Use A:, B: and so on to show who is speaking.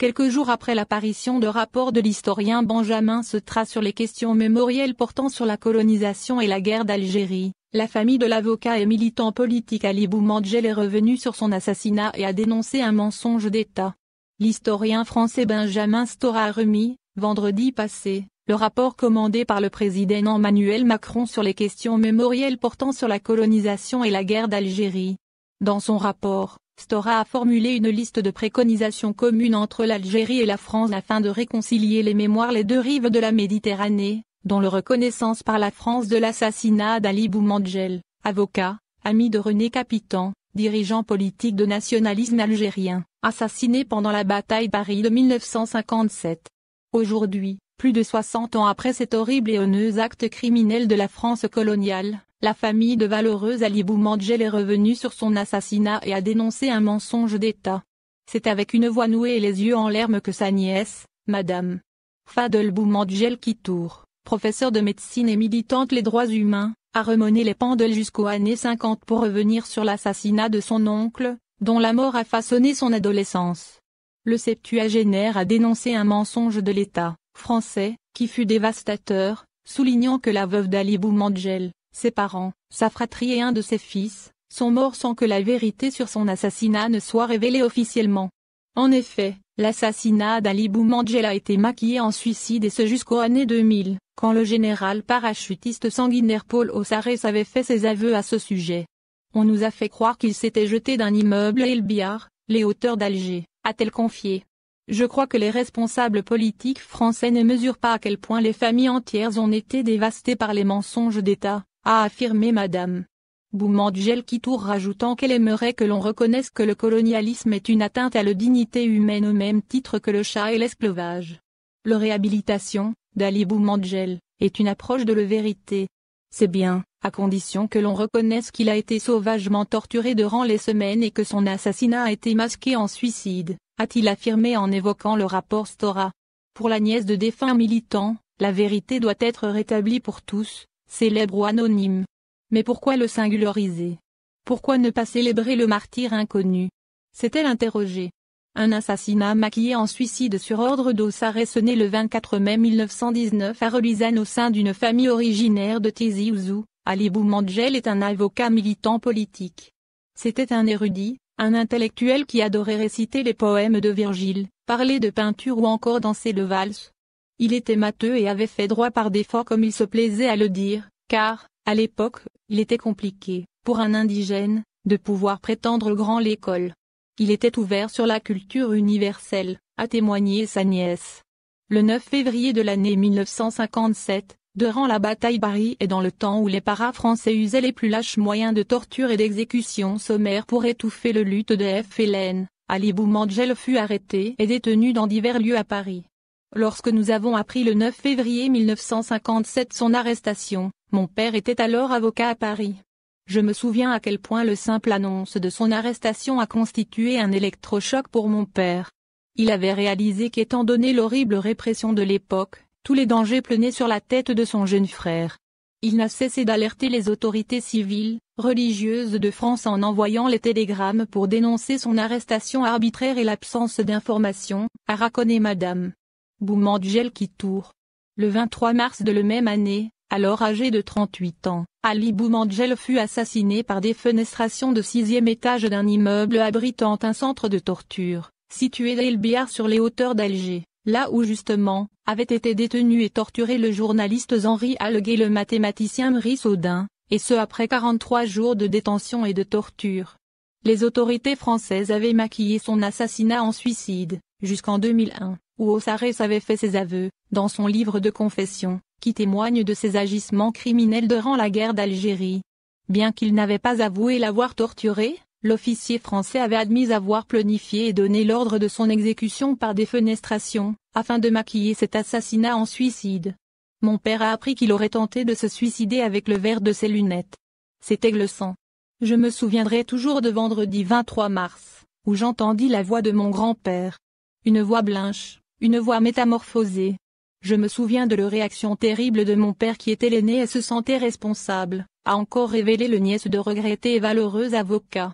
A: Quelques jours après l'apparition de rapports de l'historien Benjamin Sotra sur les questions mémorielles portant sur la colonisation et la guerre d'Algérie, la famille de l'avocat et militant politique Ali Boumandjel est revenue sur son assassinat et a dénoncé un mensonge d'État. L'historien français Benjamin Stora a remis, vendredi passé, le rapport commandé par le président Emmanuel Macron sur les questions mémorielles portant sur la colonisation et la guerre d'Algérie. Dans son rapport, Stora a formulé une liste de préconisations communes entre l'Algérie et la France afin de réconcilier les mémoires les deux rives de la Méditerranée, dont le reconnaissance par la France de l'assassinat d'Ali Boumangel, avocat, ami de René Capitan, dirigeant politique de nationalisme algérien, assassiné pendant la bataille Paris de 1957. Aujourd'hui, plus de 60 ans après cet horrible et honneux acte criminel de la France coloniale, la famille de valeureuse Ali Mandjel est revenue sur son assassinat et a dénoncé un mensonge d'État. C'est avec une voix nouée et les yeux en larmes que sa nièce, Madame Fadel Boumangel Kitour, professeure de médecine et militante les droits humains, a remoné les pendules jusqu'aux années 50 pour revenir sur l'assassinat de son oncle, dont la mort a façonné son adolescence. Le septuagénaire a dénoncé un mensonge de l'État français, qui fut dévastateur, soulignant que la veuve d'Ali ses parents, sa fratrie et un de ses fils, sont morts sans que la vérité sur son assassinat ne soit révélée officiellement. En effet, l'assassinat d'Ali Boumangel a été maquillé en suicide et ce jusqu'aux années 2000, quand le général parachutiste sanguinaire Paul Osares avait fait ses aveux à ce sujet. On nous a fait croire qu'il s'était jeté d'un immeuble et El Biar, les hauteurs d'Alger, a-t-elle confié. Je crois que les responsables politiques français ne mesurent pas à quel point les familles entières ont été dévastées par les mensonges d'État a affirmé Madame qui tour rajoutant qu'elle aimerait que l'on reconnaisse que le colonialisme est une atteinte à la dignité humaine au même titre que le chat et l'esclavage. Le réhabilitation, d'Ali Boumangel, est une approche de la vérité. C'est bien, à condition que l'on reconnaisse qu'il a été sauvagement torturé durant les semaines et que son assassinat a été masqué en suicide, a-t-il affirmé en évoquant le rapport Stora. Pour la nièce de défunt militant, la vérité doit être rétablie pour tous, célèbre ou anonyme. Mais pourquoi le singulariser Pourquoi ne pas célébrer le martyr inconnu s'est-elle interrogée. Un assassinat maquillé en suicide sur ordre d'Ossar est le 24 mai 1919 à Relisane au sein d'une famille originaire de Tizi Ouzou. Ali Boumandjel est un avocat militant politique. C'était un érudit, un intellectuel qui adorait réciter les poèmes de Virgile, parler de peinture ou encore danser le valse. Il était matheux et avait fait droit par défaut comme il se plaisait à le dire, car, à l'époque, il était compliqué, pour un indigène, de pouvoir prétendre grand l'école. Il était ouvert sur la culture universelle, a témoigné sa nièce. Le 9 février de l'année 1957, durant la bataille Paris et dans le temps où les paras français usaient les plus lâches moyens de torture et d'exécution sommaire pour étouffer le lutte de F. Hélène, Ali Boumangel fut arrêté et détenu dans divers lieux à Paris. Lorsque nous avons appris le 9 février 1957 son arrestation, mon père était alors avocat à Paris. Je me souviens à quel point le simple annonce de son arrestation a constitué un électrochoc pour mon père. Il avait réalisé qu'étant donné l'horrible répression de l'époque, tous les dangers planaient sur la tête de son jeune frère. Il n'a cessé d'alerter les autorités civiles, religieuses de France en envoyant les télégrammes pour dénoncer son arrestation arbitraire et l'absence d'informations, a raconné Madame. Boumangel qui tourne. Le 23 mars de la même année, alors âgé de 38 ans, Ali Boumangel fut assassiné par des fenestrations de sixième étage d'un immeuble abritant un centre de torture, situé d'Elbiar sur les hauteurs d'Alger, là où justement, avait été détenu et torturé le journaliste Henri Alleg et le mathématicien Maurice Audin, et ce après 43 jours de détention et de torture. Les autorités françaises avaient maquillé son assassinat en suicide, jusqu'en 2001 où avait fait ses aveux, dans son livre de confession, qui témoigne de ses agissements criminels durant la guerre d'Algérie. Bien qu'il n'avait pas avoué l'avoir torturé, l'officier français avait admis avoir planifié et donné l'ordre de son exécution par défenestration, afin de maquiller cet assassinat en suicide. Mon père a appris qu'il aurait tenté de se suicider avec le verre de ses lunettes. C'était glaçant. Je me souviendrai toujours de vendredi 23 mars, où j'entendis la voix de mon grand-père. Une voix blanche, une voix métamorphosée. Je me souviens de la réaction terrible de mon père qui était l'aîné et se sentait responsable, a encore révélé le nièce de regretté et valeureux avocat.